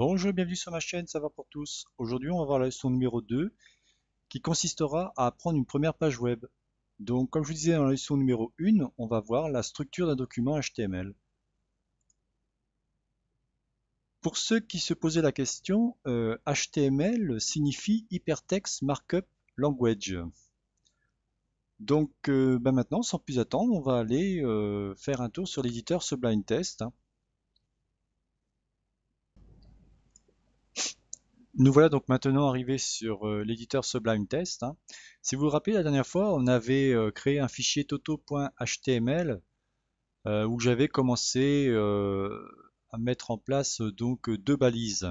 Bonjour et bienvenue sur ma chaîne, ça va pour tous. Aujourd'hui on va voir la leçon numéro 2 qui consistera à apprendre une première page web. Donc comme je vous disais dans la leçon numéro 1, on va voir la structure d'un document HTML. Pour ceux qui se posaient la question, HTML euh, signifie Hypertext Markup Language. Donc euh, ben maintenant, sans plus attendre, on va aller euh, faire un tour sur l'éditeur Sublime Test. Hein. Nous voilà donc maintenant arrivés sur euh, l'éditeur Sublime Test. Hein. Si vous vous rappelez, la dernière fois, on avait euh, créé un fichier toto.html euh, où j'avais commencé à mettre en place donc deux balises.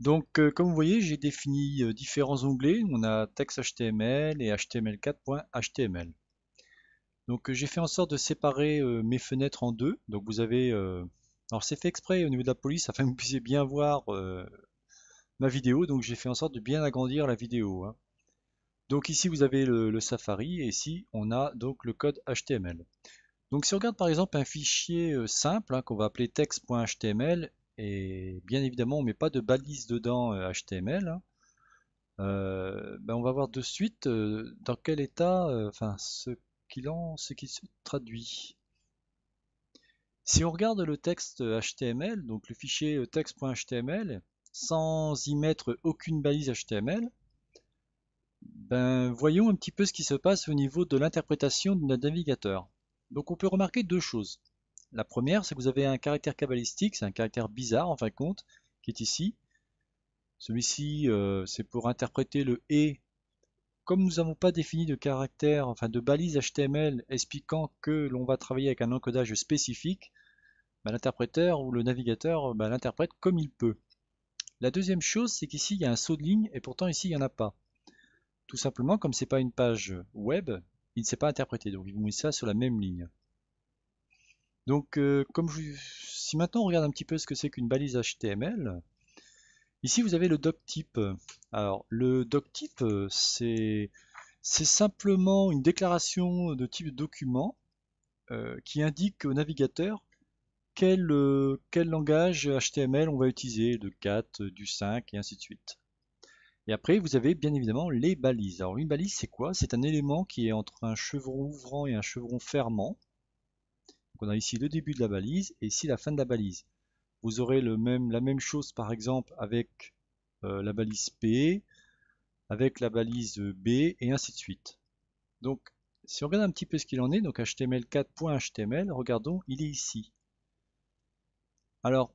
Donc comme vous voyez, j'ai défini différents onglets. On a texthtml et html4.html. Donc j'ai fait en sorte de séparer mes fenêtres en deux. Donc vous avez alors c'est fait exprès au niveau de la police afin que vous puissiez bien voir euh, ma vidéo, donc j'ai fait en sorte de bien agrandir la vidéo. Hein. Donc ici vous avez le, Safari et ici on a donc le code HTML. Donc si on regarde par exemple un fichier euh, simple hein, qu'on va appeler text.html et bien évidemment on ne met pas de balise dedans HTML, euh, hein, ben, on va voir de suite dans quel état, enfin ce qu'il en, ce qui se traduit. Si on regarde le texte HTML, donc le fichier euh, texte.html, sans y mettre aucune balise HTML, ben, voyons un petit peu ce qui se passe au niveau de l'interprétation de notre navigateur. Donc on peut remarquer deux choses. La première, c'est que vous avez un caractère cabalistique, c'est un caractère bizarre en fin de compte, qui est ici. Celui-ci, euh, c'est pour interpréter le « et ». Comme nous n'avons pas défini de caractère, enfin de balise HTML expliquant que l'on va travailler avec un encodage spécifique, bah, l'interpréteur ou le navigateur euh, bah, l'interprète comme il peut. La deuxième chose, c'est qu'ici, il y a un saut de ligne et pourtant ici, il n'y en a pas. Tout simplement, comme ce n'est pas une page web, il ne s'est pas interprété. Donc, ils vont mettre ça sur la même ligne. Donc, euh, comme je... si maintenant on regarde un petit peu ce que c'est qu'une balise HTML, ici vous avez le doctype. Alors, le doctype, euh, c'est simplement une déclaration de type document qui indique au navigateur euh, quel, langage HTML on va utiliser, le 4, du 5 et ainsi de suite. Et après, vous avez bien évidemment les balises. Alors, une balise, c'est quoi C'est un élément qui est entre un chevron ouvrant et un chevron fermant. Donc, on a ici le début de la balise et ici la fin de la balise. Vous aurez la même chose, par exemple, avec euh, la balise P, avec la balise B, et ainsi de suite. Donc, si on regarde un petit peu ce qu'il en est, donc HTML4.html, regardons, il est ici. Alors,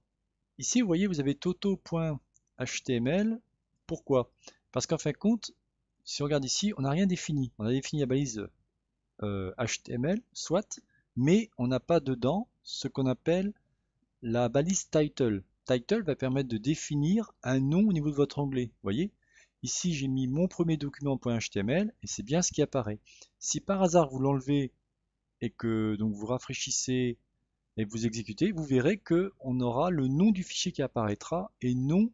ici, vous voyez, vous avez toto.html. Pourquoi Parce qu'en fin de compte, si on regarde ici, on n'a rien défini. On a défini la balise euh, HTML, soit, mais on n'a pas dedans ce qu'on appelle la balise title. Title va permettre de définir un nom au niveau de votre onglet. Vous voyez Ici, j'ai mis mon premier document.html et c'est bien ce qui apparaît. Si par hasard vous l'enlevez et que donc vous rafraîchissez et vous exécutez, vous verrez que on aura le nom du fichier qui apparaîtra et non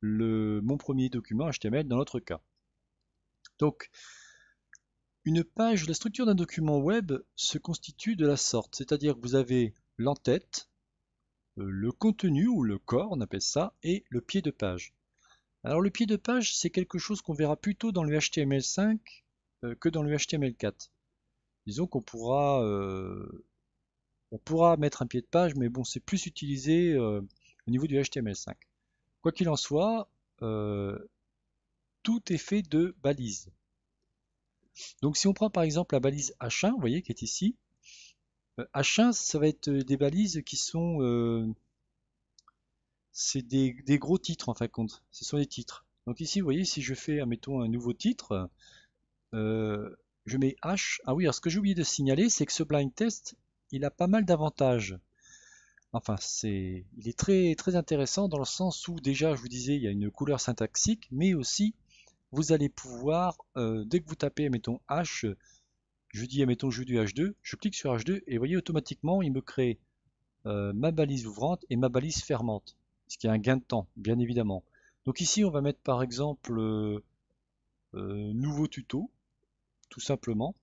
le mon premier document HTML dans notre cas. Donc une page, la structure d'un document web se constitue de la sorte, c'est-à-dire que vous avez l'entête, euh, le contenu ou le corps, on appelle ça, et le pied de page. Alors le pied de page, c'est quelque chose qu'on verra plutôt dans le HTML5 euh, que dans le HTML4. Disons qu'on pourra euh, on pourra mettre un pied de page, mais bon, c'est plus utilisé euh, au niveau du HTML5. Quoi qu'il en soit, euh, tout est fait de balises. Donc si on prend par exemple la balise H1, vous voyez, qui est ici, H1, euh, ça va être des balises qui sont... c'est des, gros titres en fin de compte, ce sont des titres. Donc ici, vous voyez, si je fais, mettons un nouveau titre, je mets H. Ah oui, alors ce que j'ai oublié de signaler, c'est que ce blind test, il a pas mal d'avantages. Enfin, c'est, il est très, très intéressant dans le sens où déjà, je vous disais, il y a une couleur syntaxique, mais aussi, vous allez pouvoir, euh, dès que vous tapez, mettons H, je dis, mettons je du H2, je clique sur H2 et vous voyez automatiquement, il me crée euh, ma balise ouvrante et ma balise fermante, ce qui est un gain de temps, bien évidemment. Donc ici, on va mettre par exemple euh, nouveau tuto, tout simplement,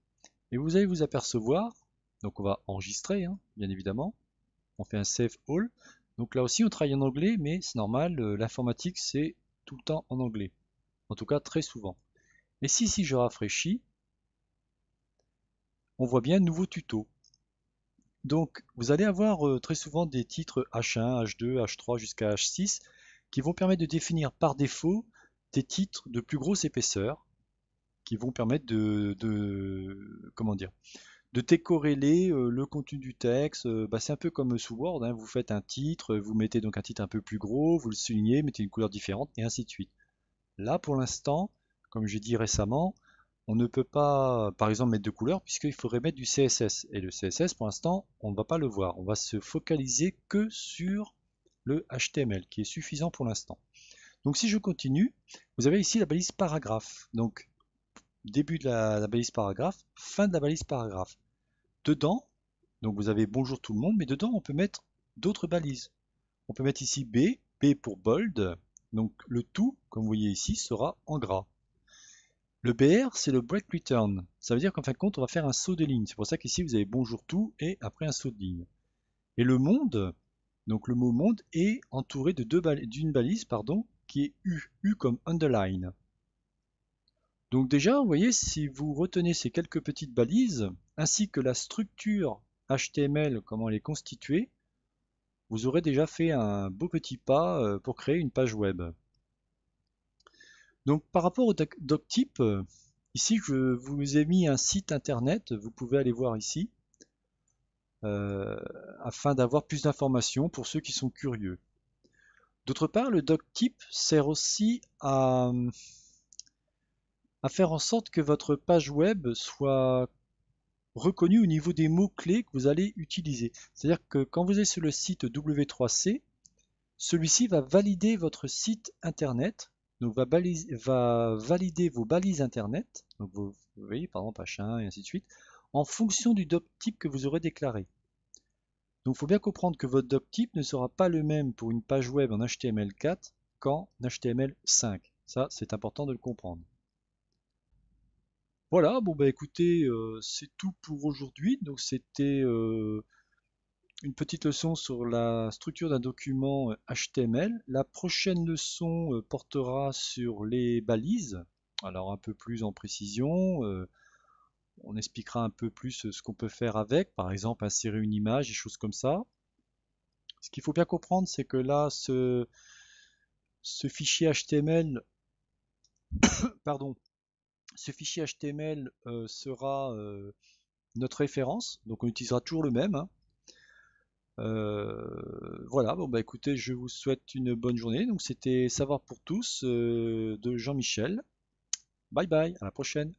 et vous allez vous apercevoir donc on va enregistrer, hein, bien évidemment. On fait un save all. Donc là aussi, on travaille en anglais, mais c'est normal, euh, l'informatique, c'est tout le temps en anglais. En tout cas, très souvent. Et si, si je rafraîchis, on voit bien nouveau tuto. Donc, vous allez avoir euh, très souvent des titres H1, H2, H3 jusqu'à H6 qui vont permettre de définir par défaut des titres de plus grosse épaisseur qui vont permettre de comment dire de décorréler euh, le contenu du texte. Euh, bah, c'est un peu comme sous Word, hein. vous faites un titre, vous mettez donc un titre un peu plus gros, vous le soulignez, mettez une couleur différente, et ainsi de suite. Là, pour l'instant, comme j'ai dit récemment, on ne peut pas, par exemple, mettre de couleur puisqu'il faudrait mettre du CSS. Et le CSS, pour l'instant, on ne va pas le voir. On va se focaliser que sur le HTML, qui est suffisant pour l'instant. Donc si je continue, vous avez ici la balise paragraphe. Donc début de la balise paragraphe, fin de la balise paragraphe. Dedans, donc vous avez bonjour tout le monde, mais dedans on peut mettre d'autres balises. On peut mettre ici B, B pour bold, donc le tout, comme vous voyez ici, sera en gras. Le BR, c'est le break return. Ça veut dire qu'en fin de compte, on va faire un saut de ligne. C'est pour ça qu'ici, vous avez bonjour tout et après un saut de ligne. Et le monde, donc le mot monde est entouré de deux d'une balise pardon, qui est U, U comme underline. Donc déjà, vous voyez, si vous retenez ces quelques petites balises, ainsi que la structure HTML, comment elle est constituée, vous aurez déjà fait un beau petit pas euh, pour créer une page web. Donc par rapport au doctype, euh, ici je vous ai mis un site internet, vous pouvez aller voir ici, euh, afin d'avoir plus d'informations pour ceux qui sont curieux. D'autre part, le doctype sert aussi à faire en sorte que votre page web soit reconnu au niveau des mots-clés que vous allez utiliser. C'est-à-dire que quand vous êtes sur le site W3C, celui-ci va valider votre site internet, donc va, valider vos balises internet, vous, voyez par exemple et ainsi de suite, en fonction du DOP type que vous aurez déclaré. Donc il faut bien comprendre que votre DOP type ne sera pas le même pour une page web en HTML4 qu'en HTML5. Ça, c'est important de le comprendre. Voilà, bon bah écoutez, euh, c'est tout pour aujourd'hui. Donc c'était euh, une petite leçon sur la structure d'un document HTML. Euh, la prochaine leçon portera sur les balises. Alors un peu plus en précision. on expliquera un peu plus ce qu'on peut faire avec, par exemple insérer une image, et choses comme ça. Ce qu'il faut bien comprendre, c'est que là, ce fichier HTML, pardon, ce fichier HTML euh, sera euh, notre référence, donc on utilisera toujours le même. Hein. Euh, voilà, bon bah écoutez, je vous souhaite une bonne journée. Donc c'était Savoir pour tous de Jean-Michel. Bye bye, à la prochaine.